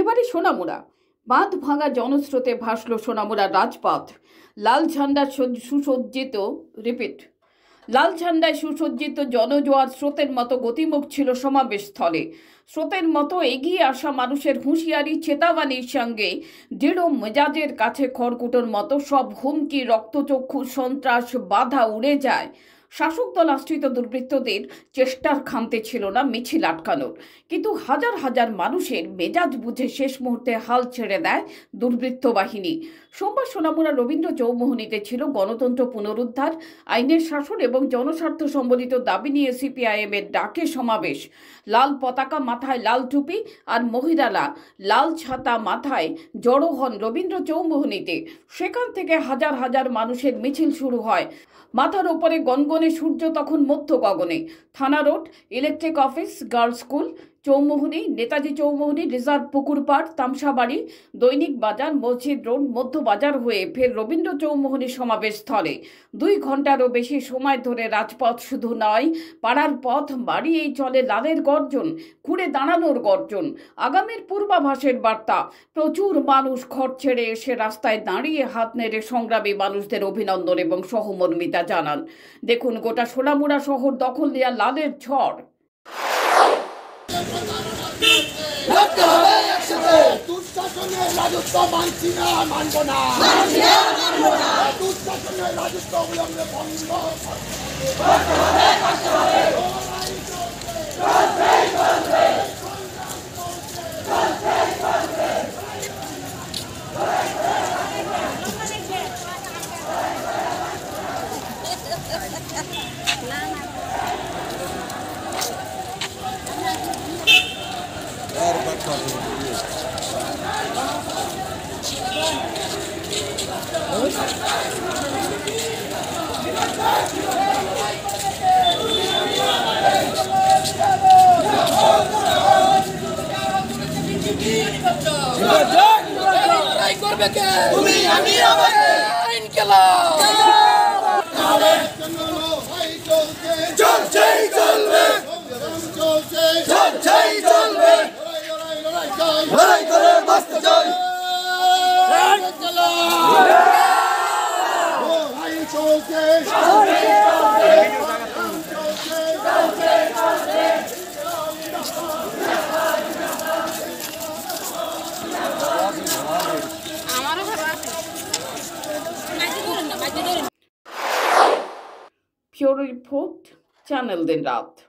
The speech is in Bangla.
এবারে সোনামুড়া বাঁধ ভাঙা জনস্রোতে ভাসল সোনামুড়া রাজপথ লাল ঝান্ডার সুসজ্জিত রিপিট লাল ঝান্ডায় সুসজ্জিত জনজোয়ার স্রোতের মতো গতিমুখ ছিল সমাবেশ স্থলে স্রোতের মতো এগিয়ে আসা মানুষের হুঁশিয়ারি চেতাবানির সঙ্গে দৃঢ় মেজাজের কাছে খড়কুটোর মতো সব হুমকি রক্তচক্ষু সন্ত্রাস বাধা উড়ে যায় শাসক দল আশ্রিত দুর্বৃত্তদের চেষ্টার খামতে ছিল না মিছিল আটকানোর কিন্তু হাজার হাজার মানুষের মেজাজ বুঝে শেষ মুহূর্তে হাল ছেড়ে দেয় দুর্বৃত্ত বাহিনী সোমবার সোনামুড়া রবীন্দ্র চৌমোহনীতে ছিল গণতন্ত্র পুনরুদ্ধার আইনের শাসন এবং জনস্বার্থ সম্বলিত দাবি নিয়ে সিপিআইএম এর ডাকে সমাবেশ লাল পতাকা মাথায় লাল টুপি আর মহিলারা লাল ছাতা মাথায় জড়ো হন রবীন্দ্র চৌমোহনীতে সেখান থেকে হাজার হাজার মানুষের মিছিল শুরু হয় মাথার ওপরে গনগনে সূর্য তখন মধ্য গগনে Thana road electric office girls school Choumohani Netaji Choumohani reserve পুকুরপাড় তামসাবাড়ি দৈনিক বাজার মসজিদ রোড মধ্যবাজার হয়ে ফের রবীন্দ্র চৌমোহনী সমাবেশ স্থলে দুই ঘন্টারও বেশি সময় ধরে রাজপথ শুধু নয় পাড়ার পথ বাড়িয়েই চলে লালের গর্জন ঘুরে দাঁড়ানোর গর্জন আগামীর পূর্বাভাসের বার্তা প্রচুর মানুষ ঘর ছেড়ে এসে রাস্তায় দাঁড়িয়ে হাত নেড়ে সংগ্রামী মানুষদের অভিনন্দন এবং সহমর্মিতা জানান দেখুন গোটা সোনামুড়া শহর দখল দেওয়া লালের ঝড় লড়তে না মানব না দুঃশাসনের রাজত্ব অবিলম্বে বন্ধ তুমি আমি আমাকে ইনকিলাব চলছে চলবে চলছে চলছে Pure Report Channel'den rahat.